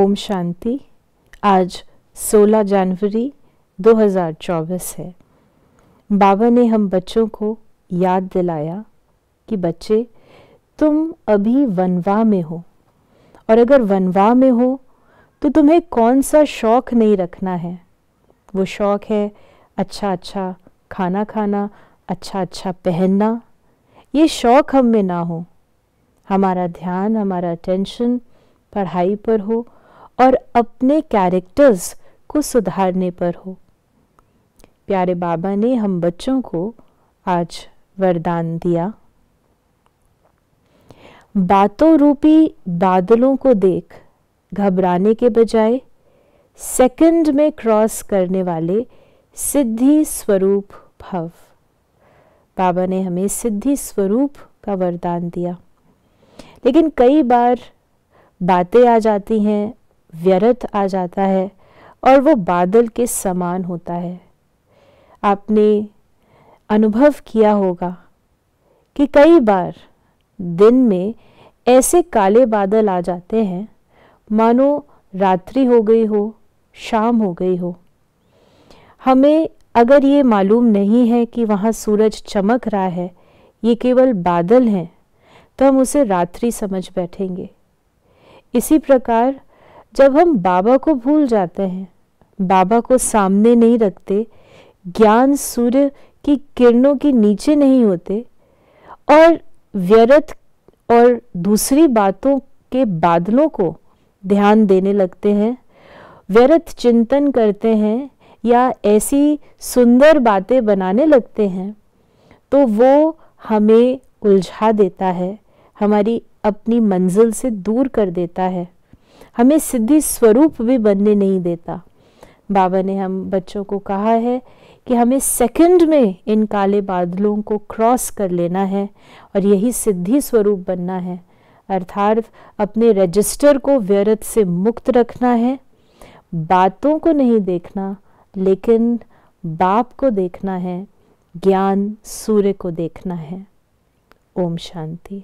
ओम शांति आज 16 जनवरी 2024 है बाबा ने हम बच्चों को याद दिलाया कि बच्चे तुम अभी वनवा में हो और अगर वनवा में हो तो तुम्हें कौन सा शौक़ नहीं रखना है वो शौक़ है अच्छा अच्छा खाना खाना अच्छा अच्छा पहनना ये शौक़ हम में ना हो हमारा ध्यान हमारा टेंशन पढ़ाई पर हो और अपने कैरेक्टर्स को सुधारने पर हो प्यारे बाबा ने हम बच्चों को आज वरदान दिया बातों रूपी बादलों को देख घबराने के बजाय सेकंड में क्रॉस करने वाले सिद्धि स्वरूप भव बाबा ने हमें सिद्धि स्वरूप का वरदान दिया लेकिन कई बार बातें आ जाती हैं व्यर्थ आ जाता है और वो बादल के समान होता है आपने अनुभव किया होगा कि कई बार दिन में ऐसे काले बादल आ जाते हैं मानो रात्रि हो गई हो शाम हो गई हो हमें अगर ये मालूम नहीं है कि वहाँ सूरज चमक रहा है ये केवल बादल हैं तो हम उसे रात्रि समझ बैठेंगे इसी प्रकार जब हम बाबा को भूल जाते हैं बाबा को सामने नहीं रखते ज्ञान सूर्य की किरणों के नीचे नहीं होते और व्यर्थ और दूसरी बातों के बादलों को ध्यान देने लगते हैं व्यर्थ चिंतन करते हैं या ऐसी सुंदर बातें बनाने लगते हैं तो वो हमें उलझा देता है हमारी अपनी मंजिल से दूर कर देता है हमें सिद्धि स्वरूप भी बनने नहीं देता बाबा ने हम बच्चों को कहा है कि हमें सेकंड में इन काले बादलों को क्रॉस कर लेना है और यही सिद्धि स्वरूप बनना है अर्थात अपने रजिस्टर को व्यर्थ से मुक्त रखना है बातों को नहीं देखना लेकिन बाप को देखना है ज्ञान सूर्य को देखना है ओम शांति